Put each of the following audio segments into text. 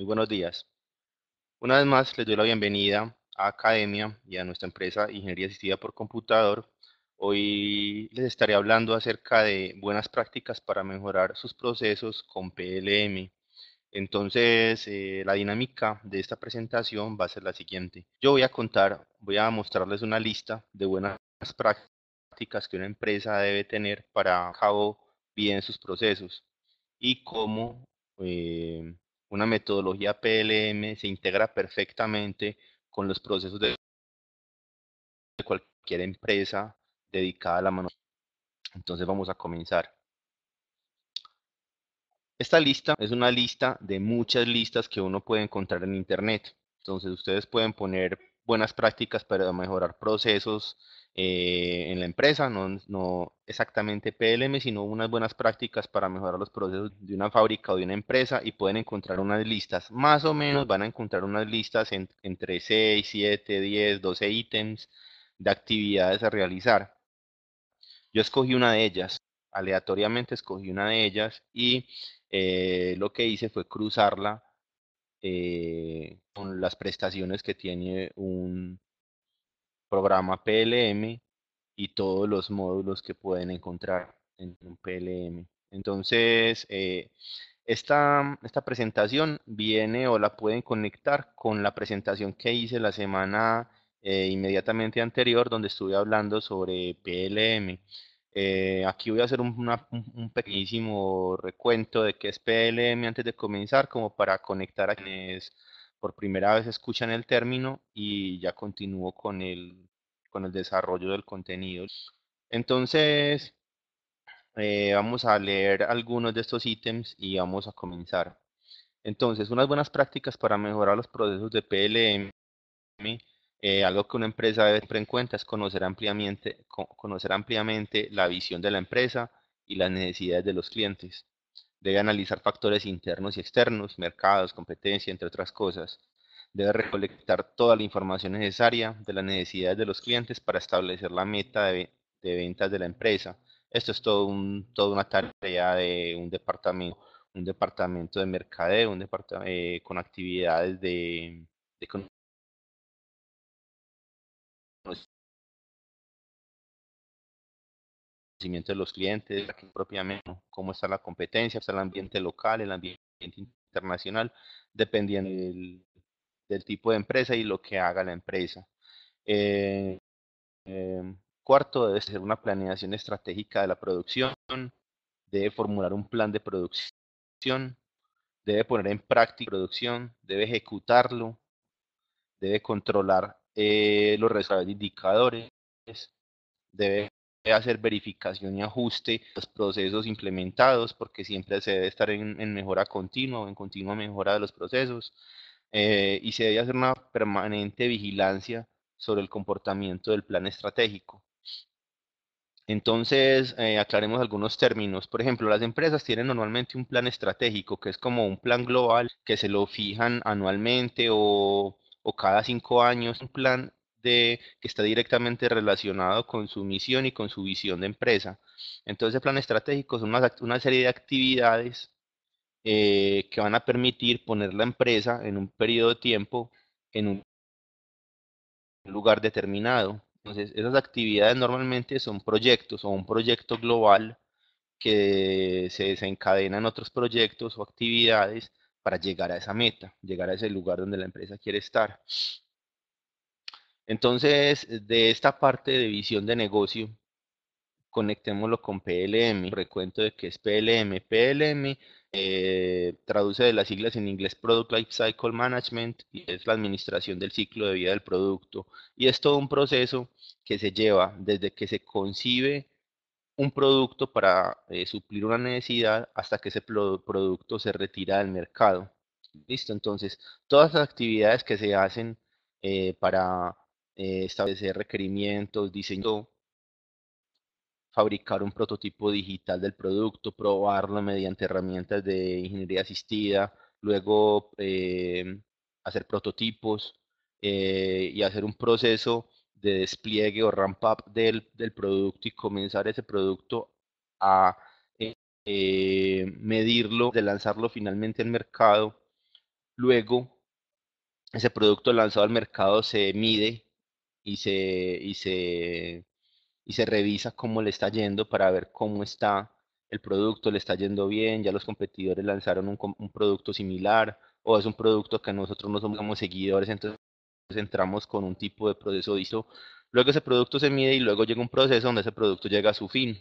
Muy buenos días. Una vez más, les doy la bienvenida a Academia y a nuestra empresa Ingeniería Asistida por Computador. Hoy les estaré hablando acerca de buenas prácticas para mejorar sus procesos con PLM. Entonces, eh, la dinámica de esta presentación va a ser la siguiente. Yo voy a contar, voy a mostrarles una lista de buenas prácticas que una empresa debe tener para cabo bien sus procesos y cómo eh, una metodología PLM se integra perfectamente con los procesos de cualquier empresa dedicada a la mano. Entonces vamos a comenzar. Esta lista es una lista de muchas listas que uno puede encontrar en Internet. Entonces ustedes pueden poner buenas prácticas para mejorar procesos eh, en la empresa, no, no, exactamente PLM, sino unas buenas prácticas para mejorar los procesos de una fábrica o de una empresa y pueden encontrar unas listas, más o menos van a encontrar unas listas entre 6, 7, 10, 12 ítems de actividades a realizar. Yo escogí una de ellas, aleatoriamente escogí una de ellas y eh, lo que hice fue cruzarla eh, con las prestaciones que tiene un programa PLM y todos los módulos que pueden encontrar en un PLM. Entonces, eh, esta, esta presentación viene o la pueden conectar con la presentación que hice la semana eh, inmediatamente anterior donde estuve hablando sobre PLM. Eh, aquí voy a hacer un, pequeñísimo recuento de qué es PLM antes de comenzar, como para conectar a quienes por primera vez escuchan el término y ya continúo con el, con el desarrollo del contenido. Entonces, eh, vamos a leer algunos de estos ítems y vamos a comenzar. Entonces, unas buenas prácticas para mejorar los procesos de PLM eh, algo que una empresa debe tener en cuenta es conocer ampliamente, conocer ampliamente la visión de la empresa y las necesidades de los clientes. Debe analizar factores internos y externos, mercados, competencia, entre otras cosas. Debe recolectar toda la información necesaria de las necesidades de los clientes para establecer la meta de, ventas de la empresa. Esto es todo toda una tarea de un departamento, un departamento de mercadeo, un departamento eh, con actividades de, de pues, conocimiento de los clientes, propiamente, cómo está la competencia, está el ambiente local, el ambiente internacional, dependiendo del, tipo de empresa y lo que haga la empresa. Eh, em, cuarto, debe ser una planeación estratégica de la producción, debe formular un plan de producción, debe poner en práctica la producción, debe ejecutarlo, debe controlar eh, los resultados de indicadores, debe hacer verificación y ajuste de los procesos implementados, porque siempre se debe estar en, mejora continua o en continua mejora de los procesos, eh, y se debe hacer una permanente vigilancia sobre el comportamiento del plan estratégico. Entonces, eh, aclaremos algunos términos. Por ejemplo, las empresas tienen normalmente un plan estratégico, que es como un plan global que se lo fijan anualmente o o cada cinco años un plan de, que está directamente relacionado con su misión y con su visión de empresa. Entonces, el plan estratégico es una, una serie de actividades eh, que van a permitir poner la empresa en un periodo de tiempo en un lugar determinado. Entonces, esas actividades normalmente son proyectos o un proyecto global que se desencadenan en otros proyectos o actividades para llegar a esa meta, llegar a ese lugar donde la empresa quiere estar. Entonces, de esta parte de visión de negocio, conectémoslo con PLM, recuento de qué es PLM. PLM eh, traduce de las siglas en inglés Product Life Cycle Management y es la administración del ciclo de vida del producto. Y es todo un proceso que se lleva desde que se concibe un producto para eh, suplir una necesidad hasta que ese producto se retira del mercado. Listo, entonces, todas las actividades que se hacen eh, para eh, establecer requerimientos, diseño, fabricar un prototipo digital del producto, probarlo mediante herramientas de ingeniería asistida, luego hacer prototipos y hacer un proceso de despliegue o ramp up del, producto y comenzar ese producto a eh, medirlo, de lanzarlo finalmente al mercado. Luego, ese producto lanzado al mercado se mide y se, y y se revisa cómo le está yendo para ver cómo está el producto, le está yendo bien, ya los competidores lanzaron un, producto similar o es un producto que nosotros no somos seguidores, entonces pues entramos con un tipo de proceso listo. Luego ese producto se mide y luego llega un proceso donde ese producto llega a su fin.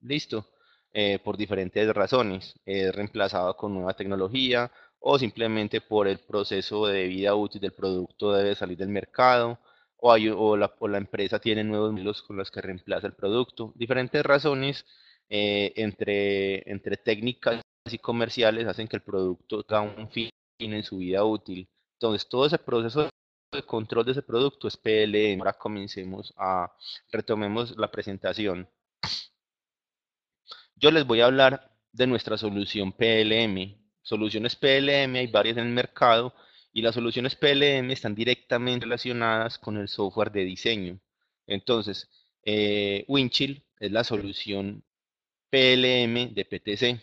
Listo. Eh, por diferentes razones. Es reemplazado con nueva tecnología o simplemente por el proceso de vida útil del producto debe salir del mercado o, o, la, la, empresa tiene nuevos modelos con los que reemplaza el producto. Diferentes razones eh, entre, entre técnicas y comerciales hacen que el producto da un fin en su vida útil. Entonces, todo ese proceso de control de ese producto es PLM. Ahora comencemos a, retomemos la presentación. Yo les voy a hablar de nuestra solución PLM. Soluciones PLM, hay varias en el mercado, y las soluciones PLM están directamente relacionadas con el software de diseño. Entonces, eh, Winchill es la solución PLM de PTC.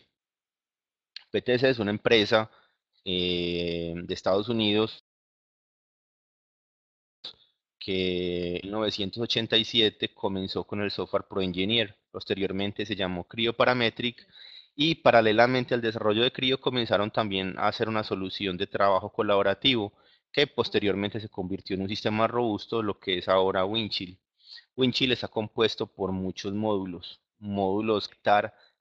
PTC es una empresa eh, de Estados Unidos que en 1987 comenzó con el software Pro Engineer, posteriormente se llamó Creo Parametric y paralelamente al desarrollo de Creo comenzaron también a hacer una solución de trabajo colaborativo que posteriormente se convirtió en un sistema robusto, lo que es ahora Winchill. Winchill está compuesto por muchos módulos, módulos que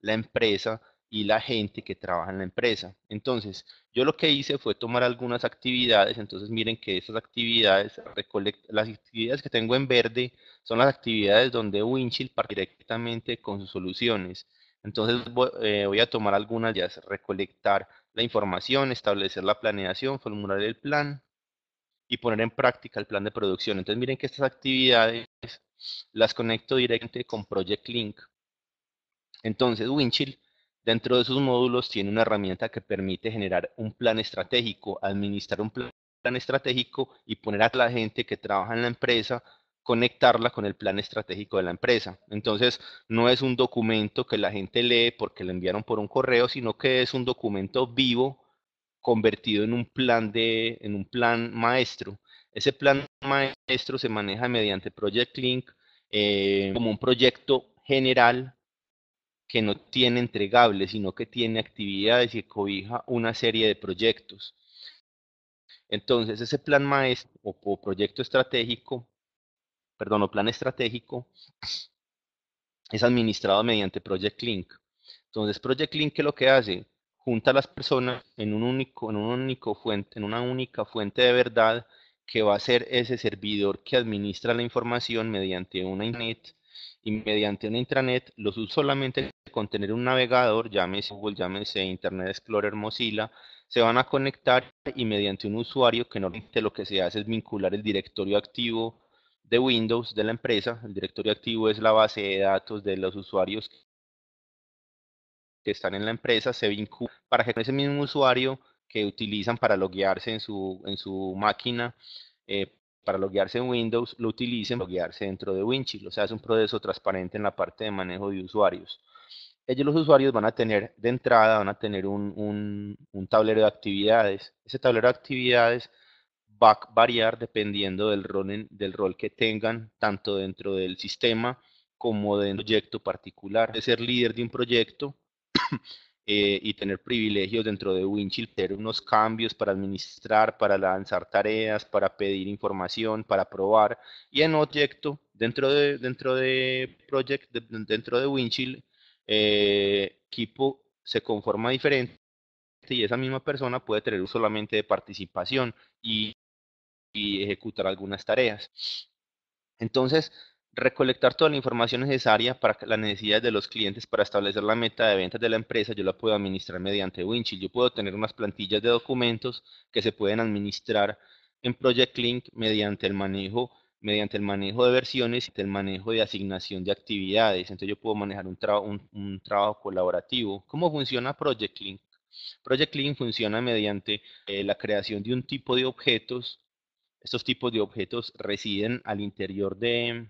la empresa y la gente que trabaja en la empresa. Entonces, yo lo que hice fue tomar algunas actividades, entonces miren que esas actividades, las actividades que tengo en verde son las actividades donde Winchill parte directamente con sus soluciones. Entonces eh, voy, a tomar algunas Ya es recolectar la información, establecer la planeación, formular el plan y poner en práctica el plan de producción. Entonces miren que estas actividades las conecto directamente con Project Link. Entonces Winchill Dentro de esos módulos tiene una herramienta que permite generar un plan estratégico, administrar un plan estratégico y poner a la gente que trabaja en la empresa, conectarla con el plan estratégico de la empresa. Entonces, no es un documento que la gente lee porque le enviaron por un correo, sino que es un documento vivo convertido en un plan de en un plan maestro. Ese plan maestro se maneja mediante Project Link eh, como un proyecto general que no tiene entregables, sino que tiene actividades y que cobija una serie de proyectos. Entonces, ese plan maestro o, proyecto estratégico, perdón, plan estratégico, es administrado mediante Project Link. Entonces, Project Link, ¿qué lo que hace? Junta a las personas en, un único, en, en una única fuente de verdad que va a ser ese servidor que administra la información mediante una INET y mediante una intranet, los usuarios solamente con tener un navegador, llámese Google, llámese Internet Explorer, Mozilla, se van a conectar y mediante un usuario que normalmente lo que se hace es vincular el directorio activo de Windows de la empresa. El directorio activo es la base de datos de los usuarios que están en la empresa, se vincula para que ese mismo usuario que utilizan para loguearse en su, en su máquina eh, para loguearse en Windows lo utilicen para loguearse dentro de Winchill. O sea, es un proceso transparente en la parte de manejo de usuarios. Ellos los usuarios van a tener de entrada, van a tener un, tablero de actividades. Ese tablero de actividades va a variar dependiendo del rol, del rol que tengan, tanto dentro del sistema como de un proyecto particular. De ser líder de un proyecto, eh, y tener privilegios dentro de Winchill, tener unos cambios para administrar, para lanzar tareas, para pedir información, para probar. Y en Objecto, dentro de, dentro de Project, dentro de Winchill, eh, equipo se conforma diferente y esa misma persona puede tener solamente de participación y ejecutar algunas tareas. Entonces, recolectar toda la información necesaria para las necesidades de los clientes para establecer la meta de ventas de la empresa, yo la puedo administrar mediante Winchill. Yo puedo tener unas plantillas de documentos que se pueden administrar en Project Link mediante el manejo mediante el manejo de versiones, y el manejo de asignación de actividades. Entonces yo puedo manejar un, un, trabajo colaborativo. ¿Cómo funciona Project Link? Project Link funciona mediante eh, la creación de un tipo de objetos. Estos tipos de objetos residen al interior de,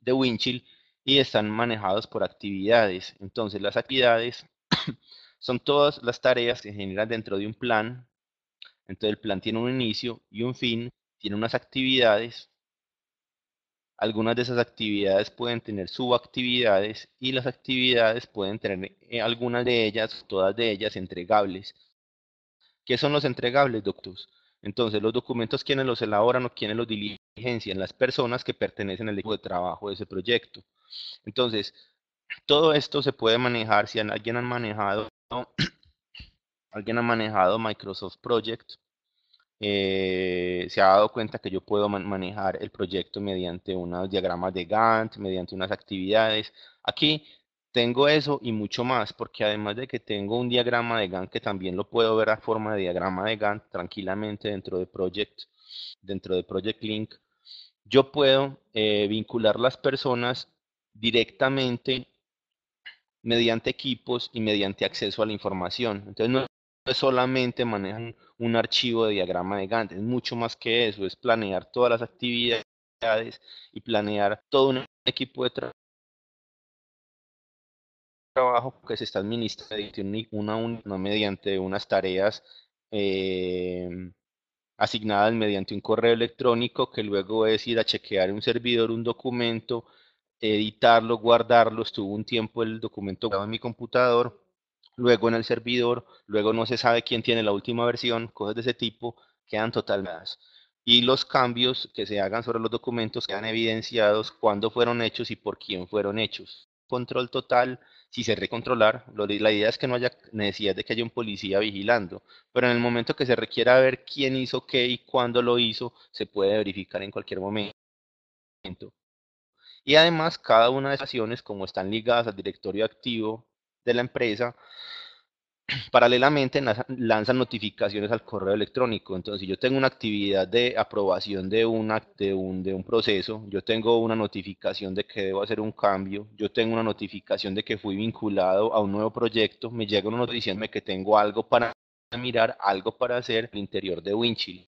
de Winchill y están manejados por actividades. Entonces las actividades son todas las tareas que se generan dentro de un plan. Entonces el plan tiene un inicio y un fin, tiene unas actividades. Algunas de esas actividades pueden tener subactividades y las actividades pueden tener eh, algunas de ellas, todas de ellas entregables. ¿Qué son los entregables, doctor Entonces, los documentos, quienes los elaboran o quienes los diligen? en las personas que pertenecen al equipo de trabajo de ese proyecto. Entonces, todo esto se puede manejar si alguien ha manejado alguien ha manejado Microsoft Project eh, se ha dado cuenta que yo puedo manejar el proyecto mediante unos diagramas de Gantt, mediante unas actividades. Aquí tengo eso y mucho más, porque además de que tengo un diagrama de Gantt que también lo puedo ver a forma de diagrama de Gantt tranquilamente dentro de Project, dentro de Project Link, yo puedo eh, vincular las personas directamente mediante equipos y mediante acceso a la información. Entonces no es solamente manejar un archivo de diagrama de Gantt, es mucho más que eso, es planear todas las actividades y planear todo un equipo de trabajo que se está administrando una, mediante unas tareas em, asignadas mediante un correo electrónico que luego es ir a chequear en un servidor un documento, editarlo, guardarlo. Estuvo un tiempo el documento guardado en mi computador, luego en el servidor, luego no se sabe quién tiene la última versión, cosas de ese tipo quedan totalmente y los cambios que se hagan sobre los documentos quedan evidenciados cuándo fueron hechos y por quién fueron hechos. Control total si se recontrolar, la idea es que no haya necesidad de que haya un policía vigilando, pero en el momento que se requiera ver quién hizo qué y cuándo lo hizo, se puede verificar en cualquier momento. Y además, cada una de las acciones, como están ligadas al directorio activo de la empresa, paralelamente lanzan notificaciones al correo electrónico. Entonces, si yo tengo una actividad de aprobación de, un de, un, de un proceso, yo tengo una notificación de que debo hacer un cambio, yo tengo una notificación de que fui vinculado a un nuevo proyecto, me llega uno diciéndome que tengo algo para mirar, algo para hacer el interior de Winchill.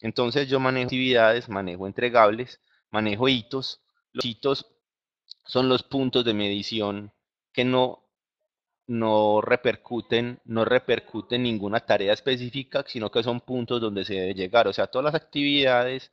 Entonces, yo manejo actividades, manejo entregables, manejo hitos. Los hitos son los puntos de medición que no no repercuten, no repercuten ninguna tarea específica, sino que son puntos donde se debe llegar. O sea, todas las actividades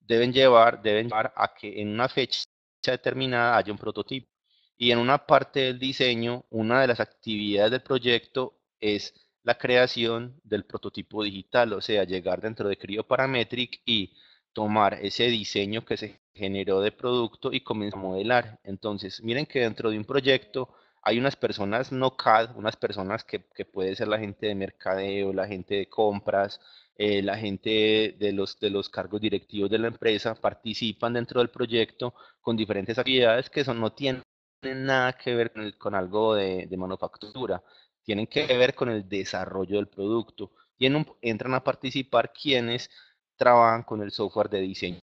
deben llevar, deben a que en una fecha determinada haya un prototipo. Y en una parte del diseño, una de las actividades del proyecto es la creación del prototipo digital, o sea, llegar dentro de Creo Parametric y tomar ese diseño que se generó de producto y comenzar a modelar. Entonces, miren que dentro de un proyecto hay unas personas no CAD, unas personas que, puede ser la gente de mercadeo, la gente de compras, eh, la gente de los, de los cargos directivos de la empresa, participan dentro del proyecto con diferentes actividades que son, no tienen nada que ver con, algo de, manufactura, tienen que ver con el desarrollo del producto. Y entran a participar quienes trabajan con el software de diseño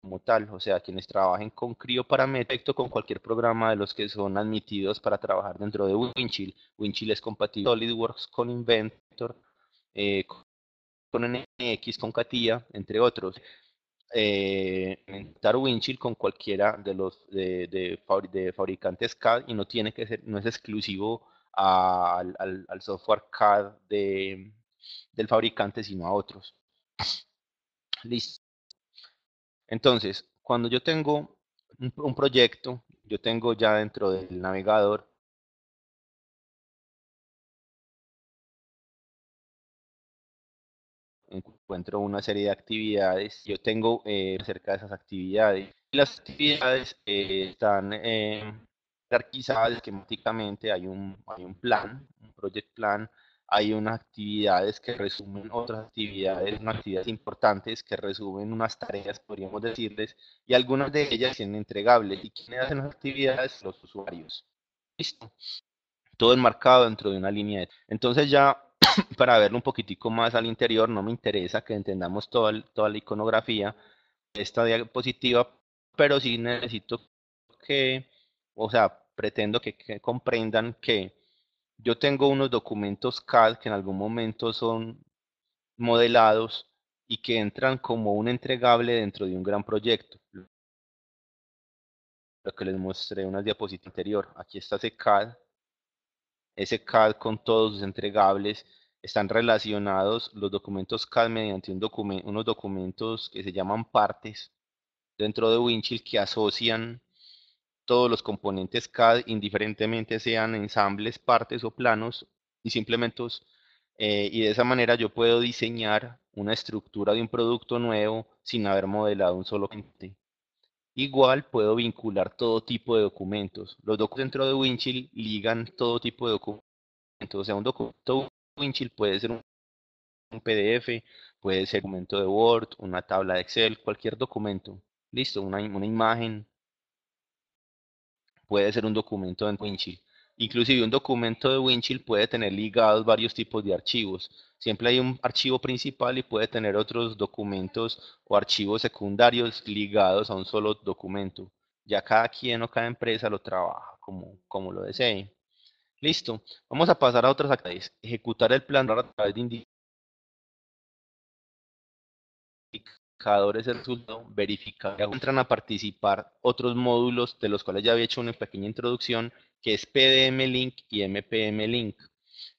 como tal, o sea, quienes trabajen con CRIO para con cualquier programa de los que son admitidos para trabajar dentro de Winchill. Winchill es compatible SolidWorks con Inventor, eh, con NX, con CATIA, entre otros. Eh, inventar Winchill con cualquiera de los de, fabricantes CAD y no tiene que ser, no es exclusivo al, software CAD del fabricante, sino a otros. Listo. Entonces, cuando yo tengo un, proyecto, yo tengo ya dentro del navegador encuentro una serie de actividades. Yo tengo eh, acerca de esas actividades. Las actividades eh, están eh, esquemáticamente. Hay un, hay un plan, un project plan hay unas actividades que resumen otras actividades, unas actividades importantes que resumen unas tareas, podríamos decirles, y algunas de ellas tienen entregables. ¿Y quiénes hacen las actividades? Los usuarios. Listo. Todo enmarcado dentro de una línea. Entonces ya, para verlo un poquitico más al interior, no me interesa que entendamos toda, toda la iconografía de esta diapositiva, pero sí necesito que, o sea, pretendo que comprendan que yo tengo unos documentos CAD que en algún momento son modelados y que entran como un entregable dentro de un gran proyecto. Lo que les mostré en una diapositiva anterior. Aquí está ese CAD. Ese CAD con todos los entregables están relacionados los documentos CAD mediante unos documentos que se llaman partes dentro de Winchill que asocian todos los componentes CAD, indiferentemente sean ensambles, partes o planos y simplemente, eh, y de esa manera yo puedo diseñar una estructura de un producto nuevo sin haber modelado un solo cliente. Igual puedo vincular todo tipo de documentos. Los documentos dentro de Winchill ligan todo tipo de documentos. O sea, un documento Winchill puede ser un, un PDF, puede ser un documento de Word, una tabla de Excel, cualquier documento. Listo, una imagen, puede ser un documento de Winchill. Inclusive un documento de Winchill puede tener ligados varios tipos de archivos. Siempre hay un archivo principal y puede tener otros documentos o archivos secundarios ligados a un solo documento. Ya cada quien o cada empresa lo trabaja como, como lo desee. Listo. Vamos a pasar a otras actividades. Ejecutar el plan a través de indicadores de resultado, verificar, entran a participar otros módulos de los cuales ya había hecho una pequeña introducción, que es PDM Link y MPM Link.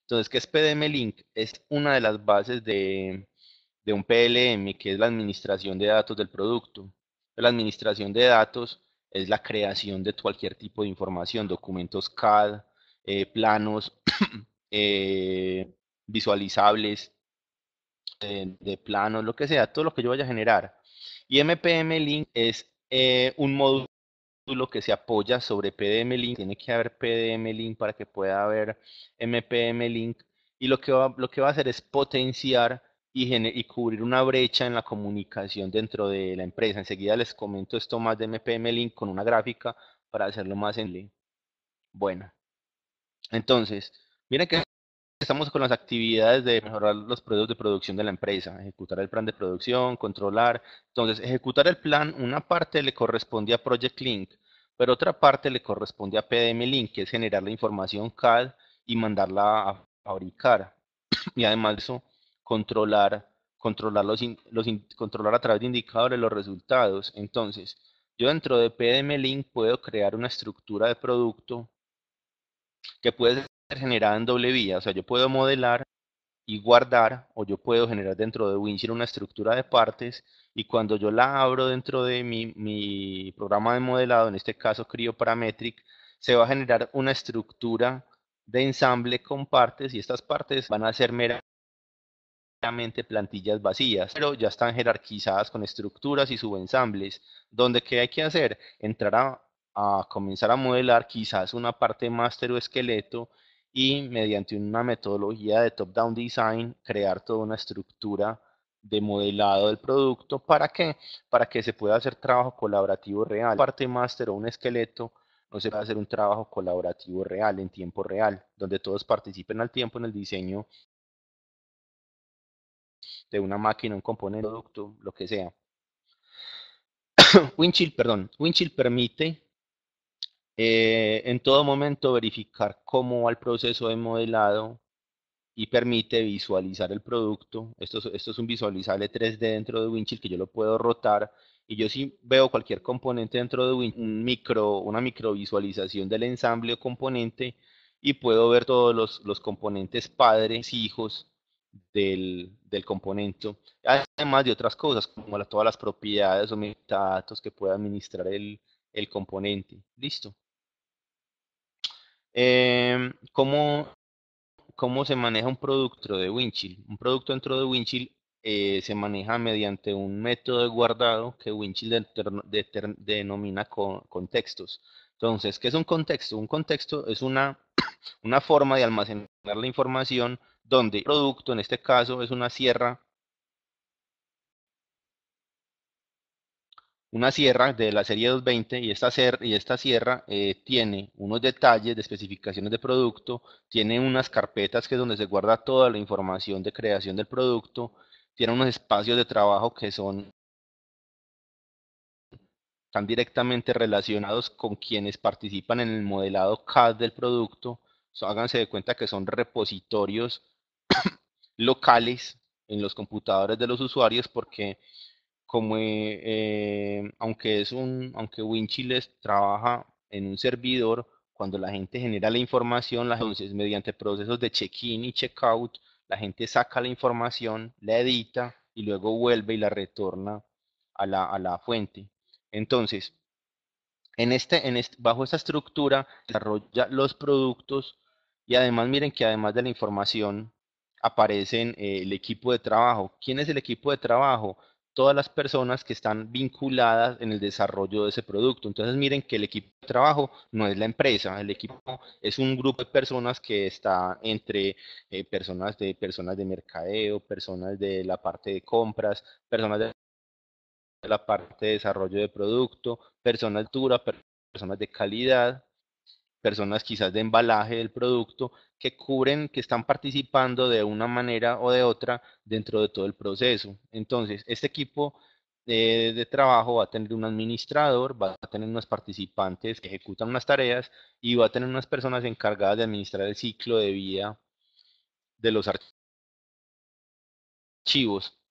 Entonces, ¿qué es PDM Link? Es una de las bases de, de un PLM, que es la administración de datos del producto. La administración de datos es la creación de cualquier tipo de información, documentos CAD, eh, planos, eh, visualizables, de, planos, lo que sea, todo lo que yo vaya a generar. Y MPM Link es eh, un módulo que se apoya sobre PDM Link. Tiene que haber PDM Link para que pueda haber MPM Link. Y lo que va, lo que va a hacer es potenciar y, y cubrir una brecha en la comunicación dentro de la empresa. Enseguida les comento esto más de MPM Link con una gráfica para hacerlo más en link. Bueno, entonces, miren que Estamos con las actividades de mejorar los procesos de producción de la empresa, ejecutar el plan de producción, controlar. Entonces, ejecutar el plan, una parte le corresponde a Project Link, pero otra parte le corresponde a PDM Link, que es generar la información CAD y mandarla a fabricar. Y además eso, controlar, controlar, los, los, controlar a través de indicadores los resultados. Entonces, yo dentro de PDM Link puedo crear una estructura de producto que puede generada en doble vía, o sea, yo puedo modelar y guardar, o yo puedo generar dentro de WinChir una estructura de partes, y cuando yo la abro dentro de mi, mi programa de modelado, en este caso Creo Parametric, se va a generar una estructura de ensamble con partes, y estas partes van a ser meramente plantillas vacías, pero ya están jerarquizadas con estructuras y subensambles, donde ¿qué hay que hacer? Entrar a, a comenzar a modelar quizás una parte máster o esqueleto, y mediante una metodología de top-down design crear toda una estructura de modelado del producto. ¿Para qué? Para que se pueda hacer trabajo colaborativo real. Parte máster o un esqueleto no se puede hacer un trabajo colaborativo real, en tiempo real, donde todos participen al tiempo en el diseño de una máquina, un componente, un producto, lo que sea. Winchill, perdón, Winchill permite eh, en todo momento verificar cómo va el proceso de modelado y permite visualizar el producto. Esto es, esto es un visualizable 3D dentro de Winchill que yo lo puedo rotar y yo sí veo cualquier componente dentro de Winchill, micro, una microvisualización del ensamble o componente y puedo ver todos los, los componentes padres, hijos del, del, componente, además de otras cosas como todas las propiedades o metadatos que puede administrar el, el componente. Listo. Em, ¿cómo, ¿cómo, se maneja un producto de Winchill? Un producto dentro de Winchill eh, se maneja mediante un método de guardado que Winchill denomina contextos. Entonces, ¿qué es un contexto? Un contexto es una, una forma de almacenar la información donde el producto, en este caso, es una sierra una sierra de la serie 220 y esta, sierra eh, tiene unos detalles de especificaciones de producto, tiene unas carpetas que es donde se guarda toda la información de creación del producto, tiene unos espacios de trabajo que son están directamente relacionados con quienes participan en el modelado CAD del producto. So, háganse de cuenta que son repositorios locales en los computadores de los usuarios porque como eh, eh, aunque es un, aunque Winchiles trabaja en un servidor, cuando la gente genera la información, las, entonces mediante procesos de check-in y check-out, la gente saca la información, la edita y luego vuelve y la retorna a la, a la fuente. Entonces, en este, en este, bajo esta estructura, desarrolla los productos y además miren que además de la información aparecen eh, el equipo de trabajo. ¿Quién es el equipo de trabajo? todas las personas que están vinculadas en el desarrollo de ese producto. Entonces miren que el equipo de trabajo no es la empresa, el equipo es un grupo de personas que está entre eh, personas de personas de mercadeo, personas de la parte de compras, personas de la parte de desarrollo de producto, personas altura, personas de calidad, personas quizás de embalaje del producto, que cubren, que están participando de una manera o de otra dentro de todo el proceso. Entonces, este equipo eh, de, trabajo va a tener un administrador, va a tener unos participantes que ejecutan unas tareas y va a tener unas personas encargadas de administrar el ciclo de vida de los archivos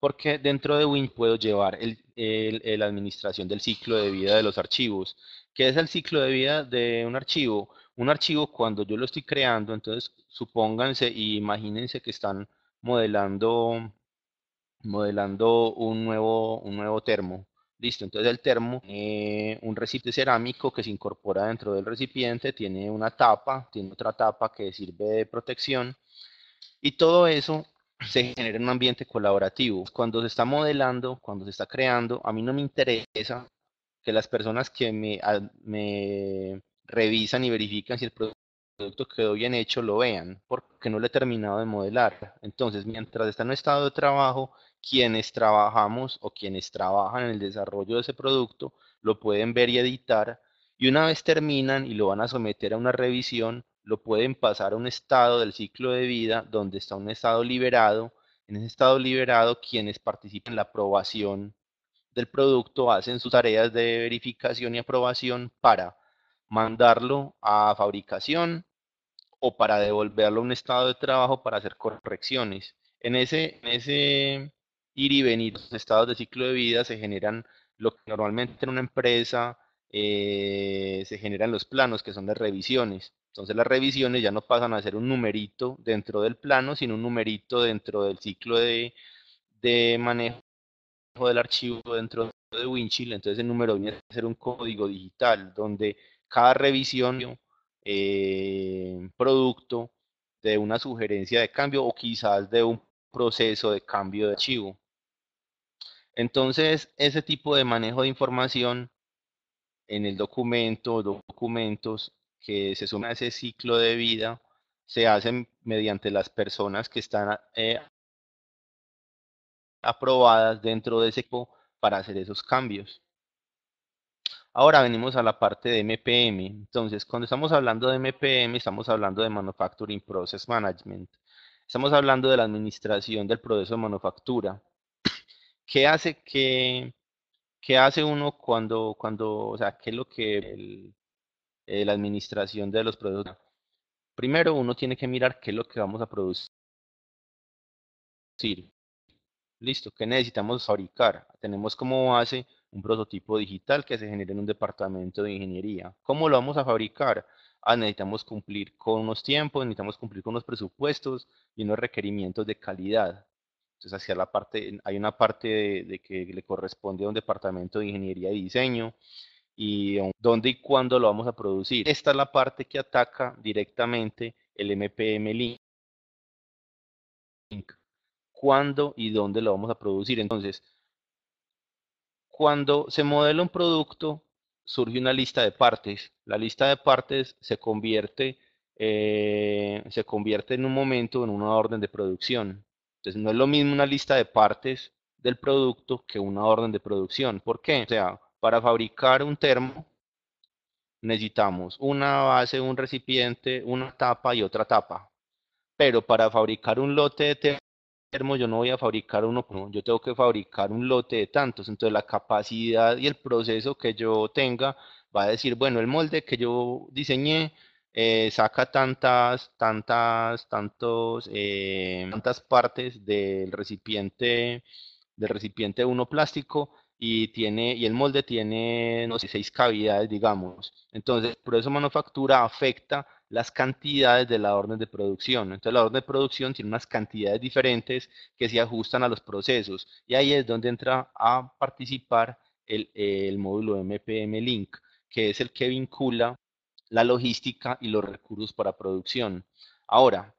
porque dentro de Win puedo llevar la administración del ciclo de vida de los archivos. ¿Qué es el ciclo de vida de un archivo? Un archivo cuando yo lo estoy creando, entonces supónganse y imagínense que están modelando, modelando un, nuevo, un nuevo termo. Listo, entonces el termo tiene un recipiente cerámico que se incorpora dentro del recipiente, tiene una tapa, tiene otra tapa que sirve de protección y todo eso se genera un ambiente colaborativo. Cuando se está modelando, cuando se está creando, a mí no me interesa que las personas que me, revisan y verifican si el producto quedó bien hecho lo vean, porque no lo he terminado de modelar. Entonces, mientras está en un estado de trabajo, quienes trabajamos o quienes trabajan en el desarrollo de ese producto lo pueden ver y editar. Y una vez terminan y lo van a someter a una revisión, lo pueden pasar a un estado del ciclo de vida donde está un estado liberado. En ese estado liberado, quienes participan en la aprobación del producto hacen sus tareas de verificación y aprobación para mandarlo a fabricación o para devolverlo a un estado de trabajo para hacer correcciones. En ese, ir y venir, los estados de ciclo de vida se generan lo que normalmente en una empresa eh, se generan los planos, que son de revisiones. Entonces las revisiones ya no pasan a ser un numerito dentro del plano, sino un numerito dentro del ciclo de, manejo del archivo dentro de Winchill. Entonces el número viene a ser un código digital donde cada revisión eh, producto de una sugerencia de cambio o quizás de un proceso de cambio de archivo. Entonces, ese tipo de manejo de información en el documento, documentos, que se suma a ese ciclo de vida se hacen mediante las personas que están eh, aprobadas dentro de ese equipo para hacer esos cambios. Ahora venimos a la parte de MPM. Entonces, cuando estamos hablando de MPM, estamos hablando de Manufacturing Process Management. Estamos hablando de la administración del proceso de manufactura. ¿Qué hace qué hace uno cuando cuando, o sea, qué es lo que eh, la administración de los productos. Primero uno tiene que mirar qué es lo que vamos a producir. Listo, ¿qué necesitamos fabricar? Tenemos como base un prototipo digital que se genera en un departamento de ingeniería. ¿Cómo lo vamos a fabricar? Ah, necesitamos cumplir con unos tiempos, necesitamos cumplir con los presupuestos y unos requerimientos de calidad. Entonces, hacia la parte, hay una parte de que le corresponde a un departamento de ingeniería y diseño, y dónde y cuándo lo vamos a producir. Esta es la parte que ataca directamente el MPM link. ¿Cuándo y dónde lo vamos a producir? Entonces, cuando se modela un producto, surge una lista de partes. La lista de partes se convierte, eh, se convierte en un momento en una orden de producción. Entonces, no es lo mismo una lista de partes del producto que una orden de producción. ¿Por qué? O sea, para fabricar un termo necesitamos una base, un recipiente, una tapa y otra tapa. Pero para fabricar un lote de termo yo no voy a fabricar uno, yo tengo que fabricar un lote de tantos. Entonces la capacidad y el proceso que yo tenga va a decir, bueno, el molde que yo diseñé eh, saca tantas, tantas, tantos, eh, tantas partes del recipiente, del recipiente uno plástico y tiene y el molde tiene no seis cavidades digamos entonces por eso manufactura afecta las cantidades de la orden de producción entonces la orden de producción tiene unas cantidades diferentes que se ajustan a los procesos y ahí es donde entra a participar el, el módulo MPM Link que es el que vincula la logística y los recursos para producción ahora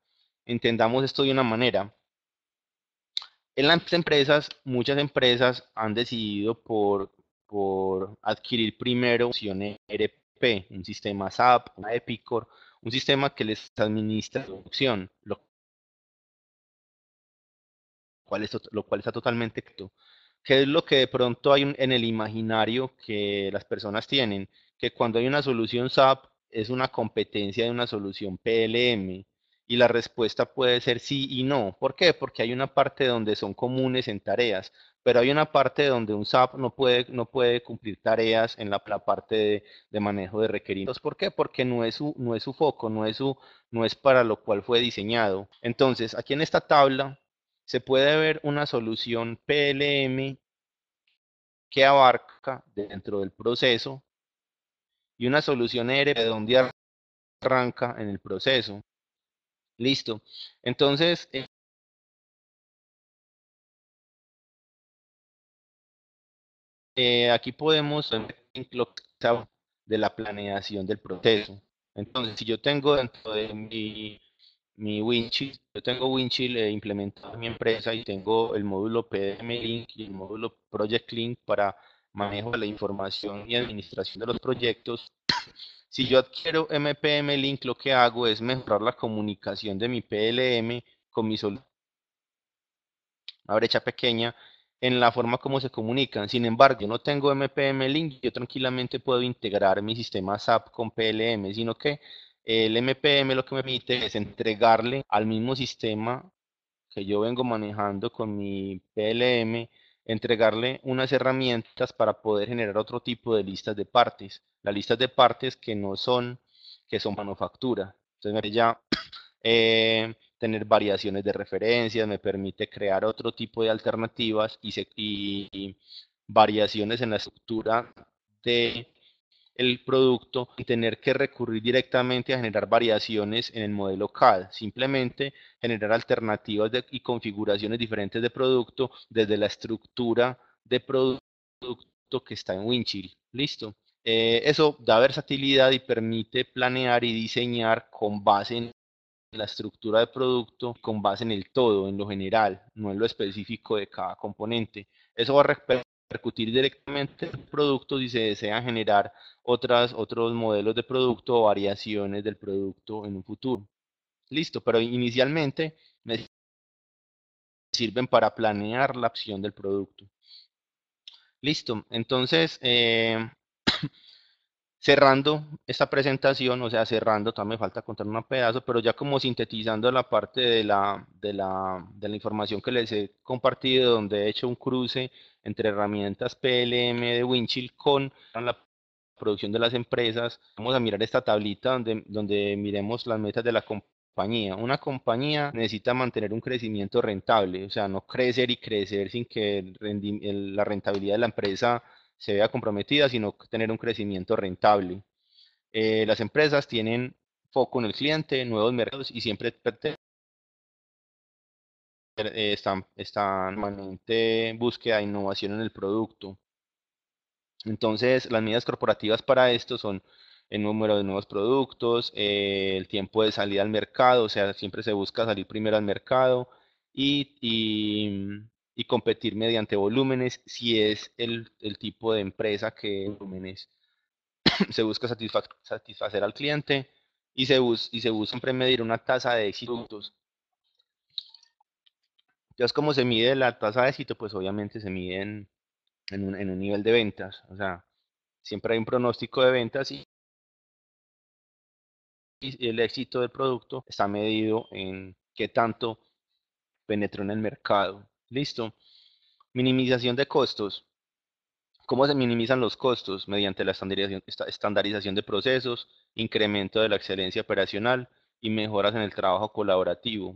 entendamos esto de una manera en las empresas, muchas empresas han decidido por, adquirir primero un ERP, un sistema SAP, una Epicor, un sistema que les administra la producción, lo cual, está totalmente... ¿Qué es lo que de pronto hay en el imaginario que las personas tienen? Que cuando hay una solución SAP es una competencia de una solución PLM. Y la respuesta puede ser sí y no. ¿Por qué? Porque hay una parte donde son comunes en tareas, pero hay una parte donde un SAP no puede, no puede cumplir tareas en la, parte de, manejo de requerimientos. ¿Por qué? Porque no es su, no es su foco, no es, su, no es para lo cual fue diseñado. Entonces, aquí en esta tabla se puede ver una solución PLM que abarca dentro del proceso y una solución ERP donde arranca en el proceso. Listo. Entonces, eh, eh aquí podemos de la planeación del proceso. Entonces, si yo tengo dentro de mi, mi Winchill, yo tengo Winchill eh, implementado en mi empresa y tengo el módulo PDM Link y el módulo Project Link para manejo de la información y administración de los proyectos. Si yo adquiero MPM Link, lo que hago es mejorar la comunicación de mi PLM con mi solución. Una brecha pequeña en la forma como se comunican. Sin embargo, yo no tengo MPM Link, yo tranquilamente puedo integrar mi sistema SAP con PLM, sino que el MPM lo que me permite es entregarle al mismo sistema que yo vengo manejando con mi PLM entregarle unas herramientas para poder generar otro tipo de listas de partes, las listas de partes que no son, que son manufactura. Entonces me ya eh, tener variaciones de referencias, me permite crear otro tipo de alternativas y variaciones en la estructura de el producto y tener que recurrir directamente a generar variaciones en el modelo CAD, simplemente generar alternativas y configuraciones diferentes de producto desde la estructura de producto que está en Winchill. Listo. Eh, eso da versatilidad y permite planear y diseñar con base en la estructura de producto, con base en el todo, en lo general, no en lo específico de cada componente. Eso va a percutir directamente en el producto si se desea generar otras, otros modelos de producto o variaciones del producto en un futuro. Listo, pero inicialmente me sirven para planear la opción del producto. Listo, entonces eh, cerrando esta presentación, o sea, cerrando, también me falta contar un pedazo, pero ya como sintetizando la parte de la, de la, de la información que les he compartido, donde he hecho un cruce entre herramientas PLM de Winchill con la producción de las empresas, vamos a mirar esta tablita donde, donde miremos las metas de la compañía. Una compañía necesita mantener un crecimiento rentable, o sea, no crecer y crecer sin que la rentabilidad de la empresa se vea comprometida, sino tener un crecimiento rentable. Eh, las empresas tienen foco en el cliente, nuevos mercados y siempre eh, están, están permanente búsqueda de innovación en el producto. Entonces, las medidas corporativas para esto son el número de nuevos productos, eh, el tiempo de salida al mercado, o sea, siempre se busca salir primero al mercado y, y competir mediante volúmenes si es el, el tipo de empresa que volúmenes se busca satisfacer al cliente y se, y se busca siempre medir una tasa de éxito. Entonces, ¿cómo se mide la tasa de éxito? Pues obviamente se mide en, un, en un nivel de ventas. O sea, siempre hay un pronóstico de ventas y el éxito del producto está medido en qué tanto penetró en el mercado. Listo. Minimización de costos. ¿Cómo se minimizan los costos? Mediante la estandarización de procesos, incremento de la excelencia operacional y mejoras en el trabajo colaborativo.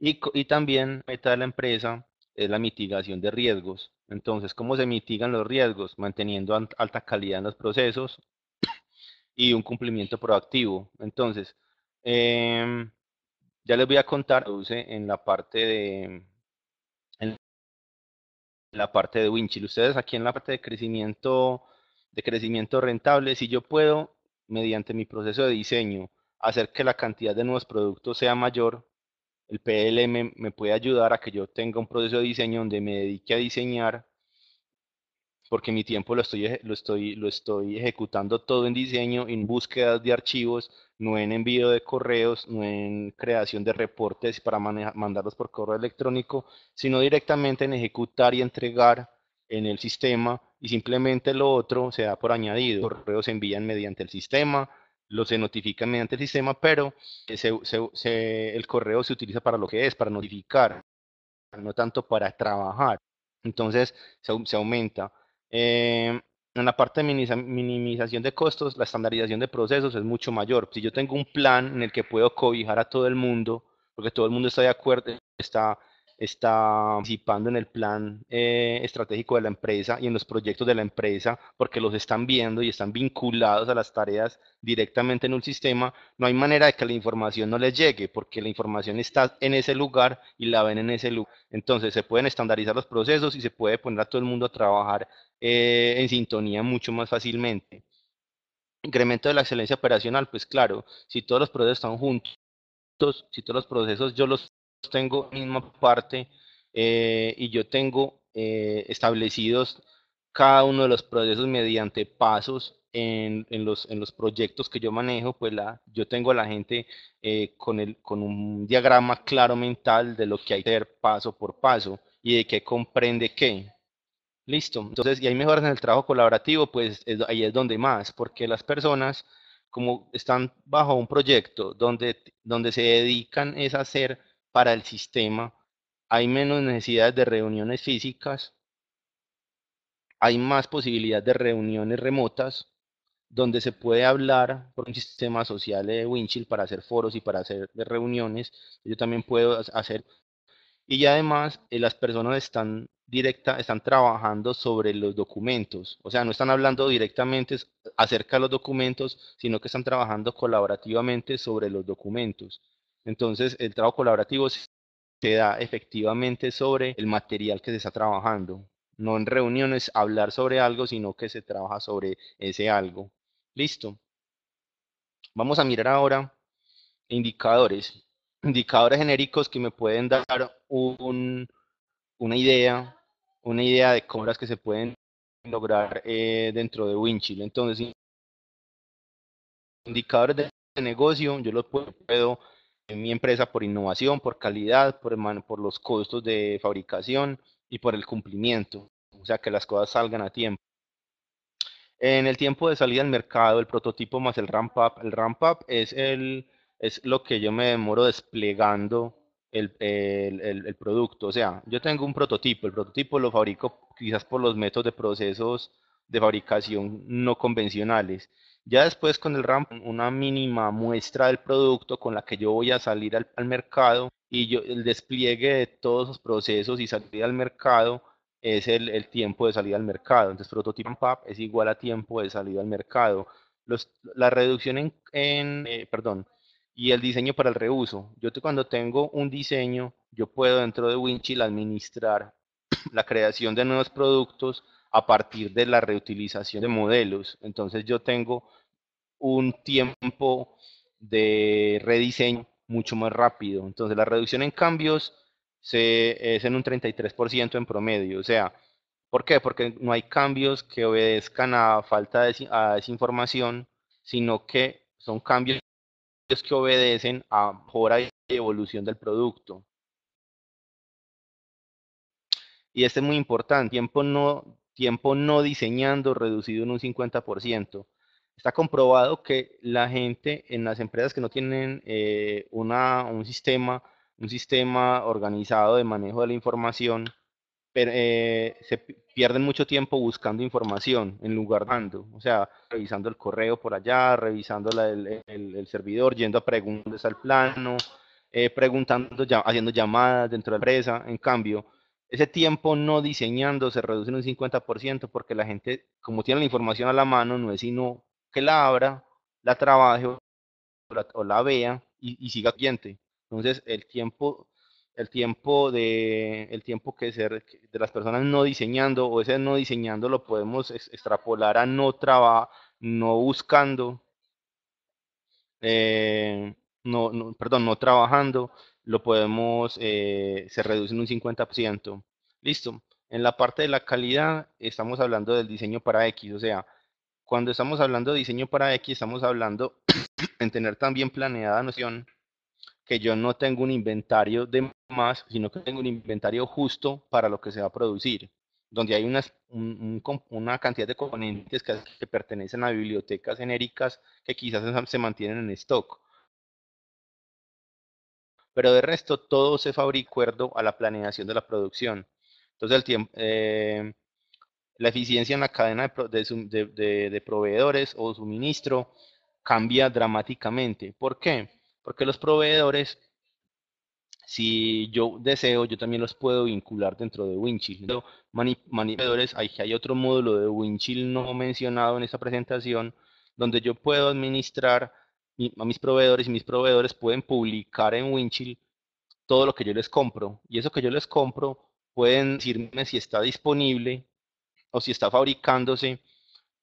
Y, y también meta de la empresa es la mitigación de riesgos. Entonces, ¿cómo se mitigan los riesgos? Manteniendo alta calidad en los procesos y un cumplimiento proactivo. Entonces, em, ya les voy a contar en la parte de en la parte de Winchill. Ustedes aquí en la parte de crecimiento de crecimiento rentable, si yo puedo mediante mi proceso de diseño hacer que la cantidad de nuevos productos sea mayor, el PLM me puede ayudar a que yo tenga un proceso de diseño donde me dedique a diseñar porque mi tiempo lo estoy, lo estoy, lo estoy ejecutando todo en diseño, en búsquedas de archivos, no en envío de correos, no en creación de reportes para mandarlos por correo electrónico, sino directamente en ejecutar y entregar en el sistema y simplemente lo otro se da por añadido. correos se envían mediante el sistema, los se notifican mediante el sistema, pero el correo se utiliza para lo que es, para notificar, no tanto para trabajar. Entonces se, aumenta. Em, en la parte de minimización de costos, la estandarización de procesos es mucho mayor. Si yo tengo un plan en el que puedo cobijar a todo el mundo, porque todo el mundo está de acuerdo, está está participando en el plan eh, estratégico de la empresa y en los proyectos de la empresa, porque los están viendo y están vinculados a las tareas directamente en un sistema, no hay manera de que la información no les llegue, porque la información está en ese lugar y la ven en ese lugar. Entonces se pueden estandarizar los procesos y se puede poner a todo el mundo a trabajar eh, en sintonía mucho más fácilmente. Incremento de la excelencia operacional, pues claro, si todos los procesos están juntos, si todos los procesos yo los tengo misma parte eh, y yo tengo eh, establecidos cada uno de los procesos mediante pasos en, en, los, en los proyectos que yo manejo, pues la, yo tengo a la gente eh, con, el, con un diagrama claro mental de lo que hay que hacer paso por paso y de qué comprende qué. Listo. Entonces, y hay mejoras en el trabajo colaborativo, pues ahí es donde más, porque las personas, como están bajo un proyecto donde, donde se dedican es a hacer para el sistema, hay menos necesidades de reuniones físicas, hay más posibilidad de reuniones remotas, donde se puede hablar por un sistema social de Winchill para hacer foros y para hacer reuniones. Yo también puedo hacer. Y además, eh, las personas están directa, están trabajando sobre los documentos. O sea, no están hablando directamente acerca de los documentos, sino que están trabajando colaborativamente sobre los documentos. Entonces, el trabajo colaborativo se da efectivamente sobre el material que se está trabajando. No en reuniones hablar sobre algo, sino que se trabaja sobre ese algo. Listo. Vamos a mirar ahora indicadores. Indicadores genéricos que me pueden dar un, una idea, una idea de cobras que se pueden lograr eh, dentro de Winchill. Entonces, indicadores de negocio, yo los puedo mi empresa por innovación, por calidad, por, los costos de fabricación y por el cumplimiento, o sea, que las cosas salgan a tiempo. En el tiempo de salida al mercado, el prototipo más el ramp-up, el ramp-up es, el, es lo que yo me demoro desplegando el, el, el, producto. O sea, yo tengo un prototipo, el prototipo lo fabrico quizás por los métodos de procesos de fabricación no convencionales ya después con el Ramp, una mínima muestra del producto con la que yo voy a salir al, mercado y yo, el despliegue de todos los procesos y salir al mercado es el, tiempo de salida al mercado. Entonces, prototipo en es igual a tiempo de salida al mercado. la reducción en, eh, perdón, y el diseño para el reuso. Yo cuando tengo un diseño, yo puedo dentro de Winchill administrar la creación de nuevos productos, a partir de la reutilización de modelos. Entonces yo tengo un tiempo de rediseño mucho más rápido. Entonces la reducción en cambios es en un 33% en promedio. O sea, ¿por qué? Porque no hay cambios que obedezcan a falta de a desinformación, sino que son cambios que obedecen a mejora y evolución del producto. Y este es muy importante, tiempo no tiempo no diseñando reducido en un 50%. Está comprobado que la gente en las empresas que no tienen eh, una, un, sistema, un sistema organizado de manejo de la información, eh, se pierden mucho tiempo buscando información en lugar dando, o sea, revisando el correo por allá, revisando el, el, servidor, yendo a preguntas al plano, eh, preguntando, haciendo llamadas dentro de la empresa. En cambio, ese tiempo no diseñando se reduce en un 50% porque la gente, como tiene la información a la mano, no es sino que la abra, la trabaje o la, vea y, siga cliente. Entonces, el tiempo el tiempo de el tiempo que ser de las personas no diseñando o ese no diseñando lo podemos extrapolar a no traba, no buscando eh, no, perdón no trabajando lo podemos, eh, se reduce en un 50%. Listo. En la parte de la calidad, estamos hablando del diseño para X, o sea, cuando estamos hablando de diseño para X, estamos hablando en tener también planeada la noción que yo no tengo un inventario de más, sino que tengo un inventario justo para lo que se va a producir, donde hay unas, una cantidad de componentes que, pertenecen a bibliotecas genéricas que quizás se mantienen en stock, pero de resto todo se fabricó a la planeación de la producción. Entonces, el tiempo, eh, la eficiencia en la cadena de, proveedores o suministro cambia dramáticamente. ¿Por qué? Porque los proveedores, si yo deseo, yo también los puedo vincular dentro de Winchill. hay, hay otro módulo de Winchill no mencionado en esta presentación, donde yo puedo administrar a mis proveedores y mis proveedores pueden publicar en Winchill todo lo que yo les compro. Y eso que yo les compro pueden decirme si está disponible o si está fabricándose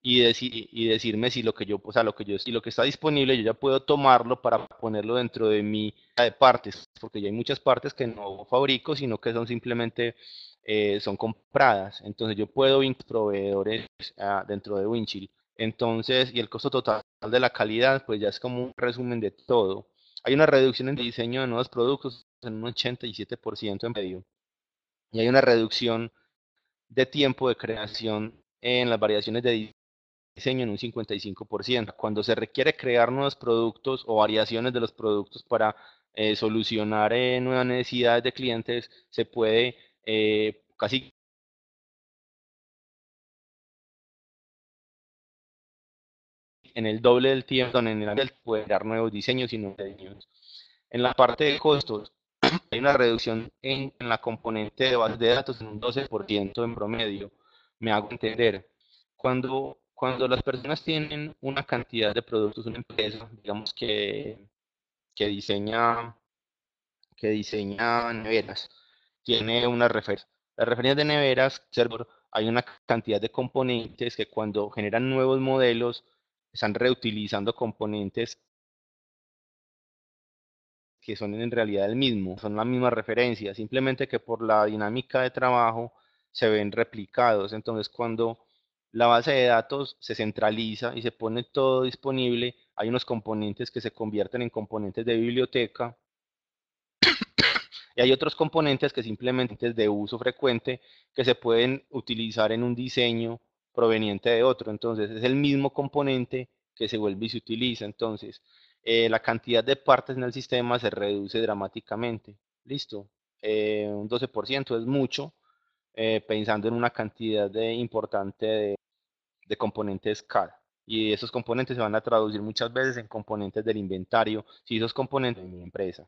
y, y decirme si lo que yo, o sea, lo que yo, si lo que está disponible yo ya puedo tomarlo para ponerlo dentro de mi de partes, porque ya hay muchas partes que no fabrico, sino que son simplemente eh, son compradas. Entonces yo puedo proveedores ah, dentro de Winchill. Entonces, y el costo total de la calidad, pues ya es como un resumen de todo. Hay una reducción en el diseño de nuevos productos en un 87% en medio. Y hay una reducción de tiempo de creación en las variaciones de diseño en un 55%. Cuando se requiere crear nuevos productos o variaciones de los productos para eh, solucionar eh, nuevas necesidades de clientes, se puede eh, casi en el doble del tiempo, en el área puede dar nuevos diseños y nuevos diseños. En la parte de costos, hay una reducción en, la componente de base de datos en un 12% en promedio. Me hago entender. Cuando, cuando las personas tienen una cantidad de productos, una empresa, digamos que, que diseña que diseña neveras, tiene una referencia. Las referencias de neveras, hay una cantidad de componentes que cuando generan nuevos modelos están reutilizando componentes que son en realidad el mismo, son la misma referencia, simplemente que por la dinámica de trabajo se ven replicados. Entonces, cuando la base de datos se centraliza y se pone todo disponible, hay unos componentes que se convierten en componentes de biblioteca y hay otros componentes que simplemente es de uso frecuente que se pueden utilizar en un diseño proveniente de otro. Entonces, es el mismo componente que se vuelve y se utiliza. Entonces, eh, la cantidad de partes en el sistema se reduce dramáticamente. Listo. Eh, un 12% es mucho, eh, pensando en una cantidad de, importante de, componentes cada, Y esos componentes se van a traducir muchas veces en componentes del inventario, si esos componentes de mi empresa.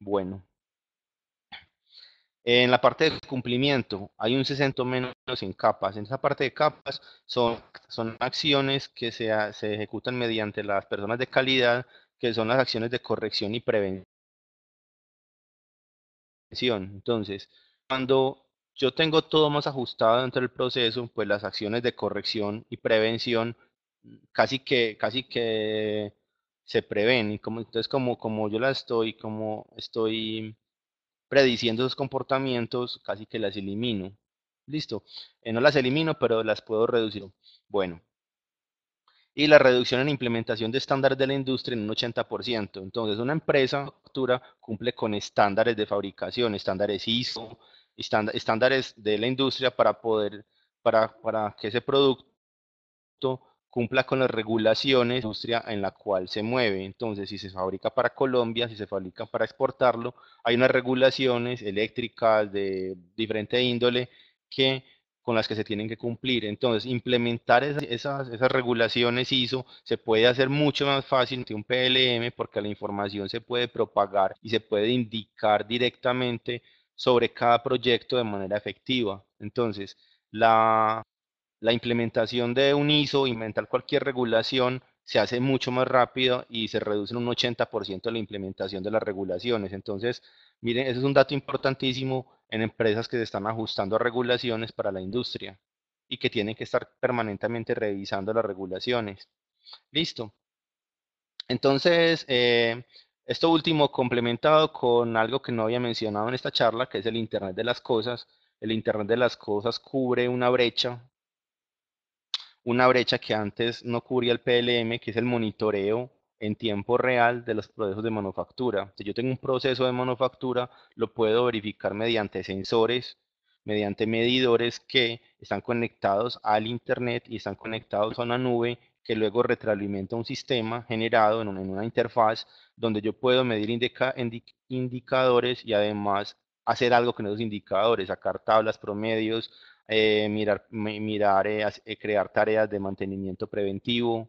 Bueno, en la parte de cumplimiento hay un 60 menos en capas. En esa parte de capas son, son acciones que se, ejecutan mediante las personas de calidad, que son las acciones de corrección y prevención. Entonces, cuando yo tengo todo más ajustado dentro del proceso, pues las acciones de corrección y prevención casi que, casi que se prevén. entonces, como, como yo la estoy, como estoy prediciendo esos comportamientos, casi que las elimino. Listo, eh, no las elimino, pero las puedo reducir. Bueno, y la reducción en implementación de estándares de la industria en un 80%. Entonces, una empresa cumple con estándares de fabricación, estándares ISO, estándares de la industria para poder, para, para que ese producto cumpla con las regulaciones de la industria en la cual se mueve. Entonces, si se fabrica para Colombia, si se fabrica para exportarlo, hay unas regulaciones eléctricas de diferente índole que con las que se tienen que cumplir. Entonces, implementar esas, esas regulaciones ISO se puede hacer mucho más fácil que un PLM porque la información se puede propagar y se puede indicar directamente sobre cada proyecto de manera efectiva. Entonces, la la implementación de un ISO, inventar cualquier regulación, se hace mucho más rápido y se reduce en un 80% la implementación de las regulaciones. Entonces, miren, ese es un dato importantísimo en empresas que se están ajustando a regulaciones para la industria y que tienen que estar permanentemente revisando las regulaciones. Listo. Entonces, eh, esto último complementado con algo que no había mencionado en esta charla, que es el Internet de las Cosas. El Internet de las Cosas cubre una brecha una brecha que antes no cubría el PLM, que es el monitoreo en tiempo real de los procesos de manufactura. Si yo tengo un proceso de manufactura, lo puedo verificar mediante sensores, mediante medidores que están conectados al Internet y están conectados a una nube que luego retroalimenta un sistema generado en una, interfaz donde yo puedo medir indicadores y además hacer algo con esos indicadores, sacar tablas, promedios, eh, mirar, mirar eh, eh, crear tareas de mantenimiento preventivo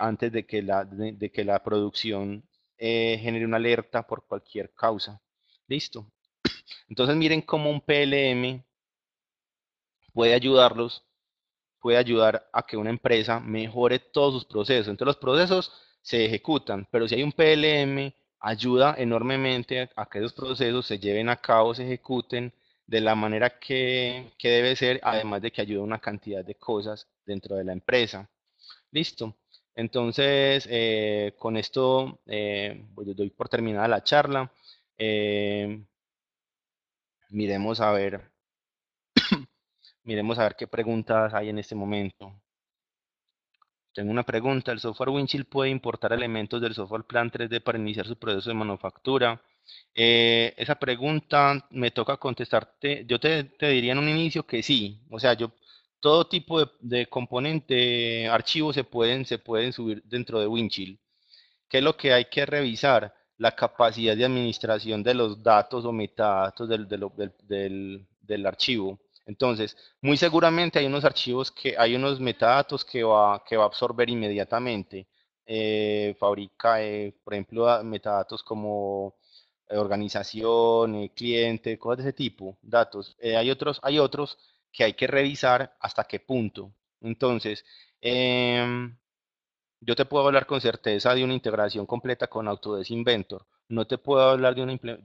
antes de que la, producción genere una alerta por cualquier causa. Listo. Entonces miren cómo un PLM puede ayudarlos, puede ayudar a que una empresa mejore todos sus procesos. Entonces los procesos se ejecutan, pero si hay un PLM, ayuda enormemente a que esos procesos se lleven a cabo, se ejecuten de la manera que, debe ser, además de que ayuda a una cantidad de cosas dentro de la empresa. Listo. Entonces, eh, con esto eh, pues, doy por terminada la charla. Eh, miremos a ver, miremos a ver qué preguntas hay en este momento. Tengo una pregunta. ¿El software Winchill puede importar elementos del software Plan 3D para iniciar su proceso de manufactura? Eh, esa pregunta me toca contestarte, yo te, te, diría en un inicio que sí, o sea, yo todo tipo de, componente, archivos se pueden, se pueden subir dentro de Winchill. ¿Qué es lo que hay que revisar? La capacidad de administración de los datos o metadatos del, del, del, del archivo. Entonces, muy seguramente hay unos archivos que, hay unos metadatos que va, que va a absorber inmediatamente. Eh, fabrica, eh, por ejemplo, metadatos como eh, organización, eh, cliente, cosas de ese tipo, datos. Eh, hay, otros, hay otros que hay que revisar hasta qué punto. Entonces, em, yo te puedo hablar con certeza de una integración completa con Autodesk Inventor. No te puedo hablar de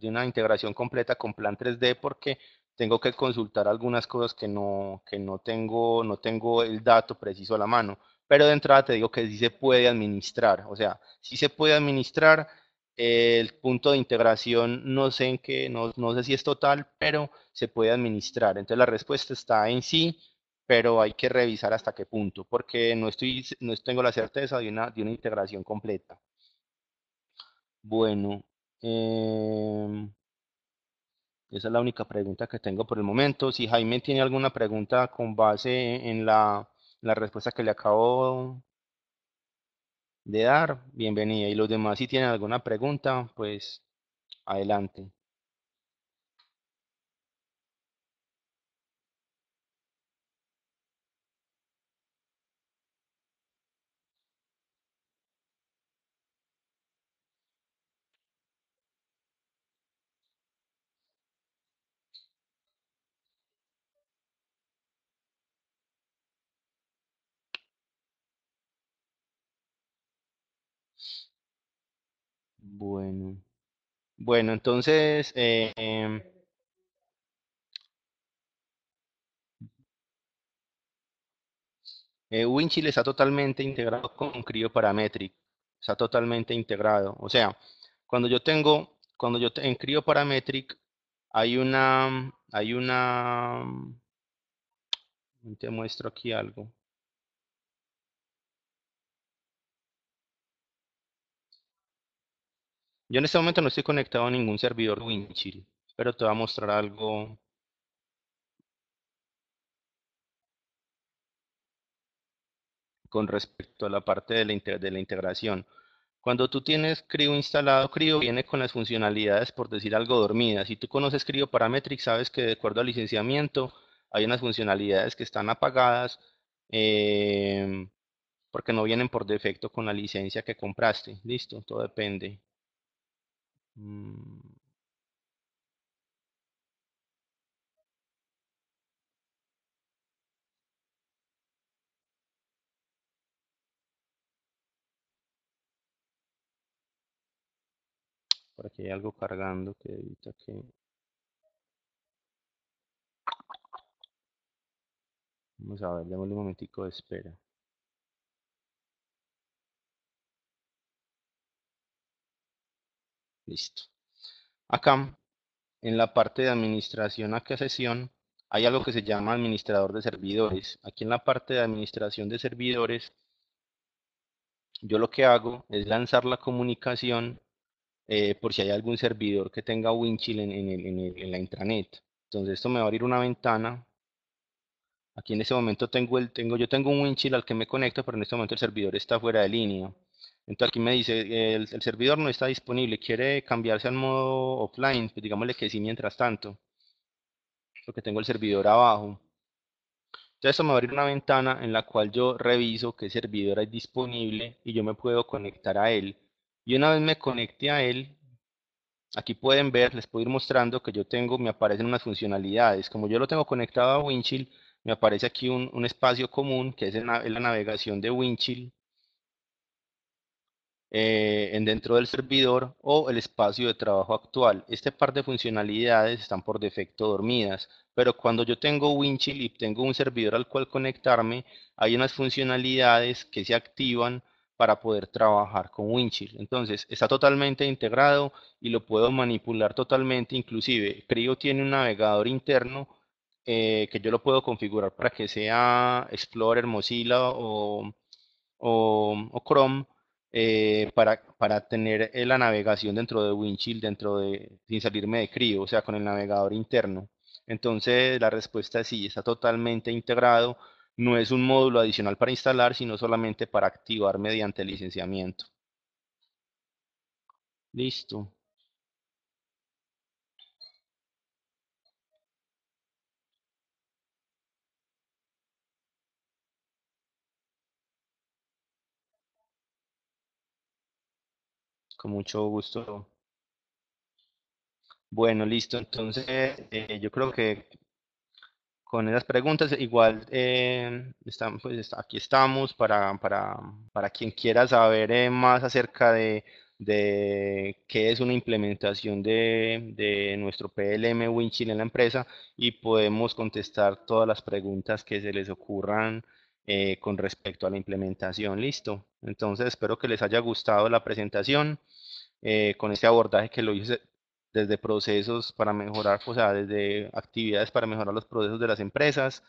una, integración completa con Plan 3D porque tengo que consultar algunas cosas que no, que no tengo, no tengo el dato preciso a la mano. Pero de entrada te digo que sí se puede administrar. O sea, sí se puede administrar el punto de integración no sé en qué, no, sé si es total, pero se puede administrar. Entonces la respuesta está en sí, pero hay que revisar hasta qué punto, porque no, estoy, no tengo la certeza de una, de una integración completa. Bueno, em, esa es la única pregunta que tengo por el momento. Si Jaime tiene alguna pregunta con base en la, la respuesta que le acabo de dar, bienvenida. Y los demás, si tienen alguna pregunta, pues adelante. Bueno. Bueno, entonces... Eh, em, eh WinChile está totalmente integrado con Creo Parametric. Está totalmente integrado. O sea, cuando yo tengo, cuando yo en Creo Parametric hay una, hay una, te muestro aquí algo. Yo en este momento no estoy conectado a ningún servidor Winchill, pero te voy a mostrar algo con respecto a la parte de la, integración. Cuando tú tienes Creo instalado, Creo viene con las funcionalidades, por decir algo, dormidas. Si tú conoces Creo Parametric, sabes que de acuerdo al licenciamiento hay unas funcionalidades que están apagadas eh, porque no vienen por defecto con la licencia que compraste. Listo, todo depende. Mm. Por aquí hay algo cargando que evita que... Vamos a ver, démosle un momentico de espera. Listo. Acá, en la parte de administración a sesión, hay algo que se llama administrador de servidores. Aquí en la parte de administración de servidores, yo lo que hago es lanzar la comunicación eh, por si hay algún servidor que tenga Winchill en, en, la intranet. Entonces esto me va a abrir una ventana. Aquí en ese momento tengo el, tengo, yo tengo un Winchill al que me conecto, pero en este momento el servidor está fuera de línea. Entonces aquí me dice, el, servidor no está disponible, quiere cambiarse al modo offline, pues digámosle que sí mientras tanto, porque tengo el servidor abajo. Entonces esto me va abrir una ventana en la cual yo reviso qué servidor es disponible y yo me puedo conectar a él. Y una vez me conecte a él, aquí pueden ver, les puedo ir mostrando que yo tengo, me aparecen unas funcionalidades. Como yo lo tengo conectado a Winchill, me aparece aquí un, espacio común que es la, la navegación de Winchill eh, dentro del servidor o el espacio de trabajo actual. Este par de funcionalidades están por defecto dormidas, pero cuando yo tengo Winchill y tengo un servidor al cual conectarme, hay unas funcionalidades que se activan para poder trabajar con Winchill. Entonces, está totalmente integrado y lo puedo manipular totalmente. Inclusive, Creo tiene un navegador interno eh, que yo lo puedo configurar para que sea Explorer, Mozilla o, o Chrome eh, para, tener eh, la navegación dentro de Winchill, dentro de, sin salirme de crío, o sea, con el navegador interno. Entonces, la respuesta es sí, está totalmente integrado. No es un módulo adicional para instalar, sino solamente para activar mediante licenciamiento. Listo. mucho gusto. Bueno, listo. Entonces, eh, yo creo que con esas preguntas, igual eh, pues, aquí estamos para, para, para quien quiera saber eh, más acerca de, de, qué es una implementación de, de nuestro PLM Winchill en la empresa y podemos contestar todas las preguntas que se les ocurran eh, con respecto a la implementación. Listo. Entonces, espero que les haya gustado la presentación. Eh, con este abordaje que lo hice desde procesos para mejorar, o sea, desde actividades para mejorar los procesos de las empresas.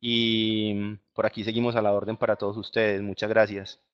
Y por aquí seguimos a la orden para todos ustedes. Muchas gracias.